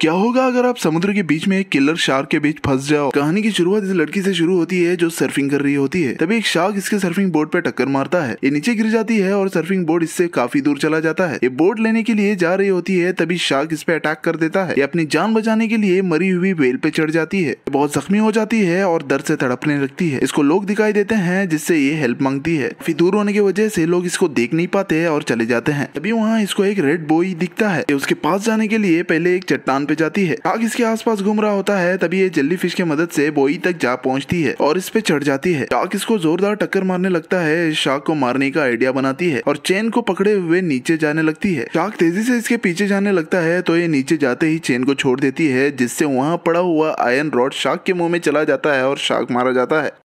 क्या होगा अगर आप समुद्र के बीच में एक किलर शार्क के बीच फंस जाओ कहानी की शुरुआत इस लड़की से शुरू होती है जो सर्फिंग कर रही होती है तभी एक शार्क इसके सर्फिंग बोर्ड पे टक्कर मारता है ये नीचे गिर जाती है और सर्फिंग बोर्ड इससे काफी दूर चला जाता है ये बोर्ड लेने के लिए जा रही होती है तभी शार्क इस पे अटैक कर देता है ये अपनी जान बचाने के लिए मरी हुई वेल पे चढ़ जाती है बहुत जख्मी हो जाती है और दर्द से तड़पने लगती है इसको लोग दिखाई देते हैं जिससे ये हेल्प मांगती है फिर दूर होने की वजह से लोग इसको देख नहीं पाते और चले जाते हैं तभी वहाँ इसको एक रेड बॉय दिखता है उसके पास जाने के लिए पहले एक चट्टान पे जाती है आग इसके आसपास घूम रहा होता है तभी ये जल्दी फिश की मदद से बोई तक जा पहुंचती है और इस पे चढ़ जाती है शार्क इसको जोरदार टक्कर मारने लगता है शाक को मारने का आइडिया बनाती है और चेन को पकड़े हुए नीचे जाने लगती है शाक तेजी से इसके पीछे जाने लगता है तो ये नीचे जाते ही चेन को छोड़ देती है जिससे वहाँ पड़ा हुआ आयरन रॉड शाक के मुंह में चला जाता है और शाक मारा जाता है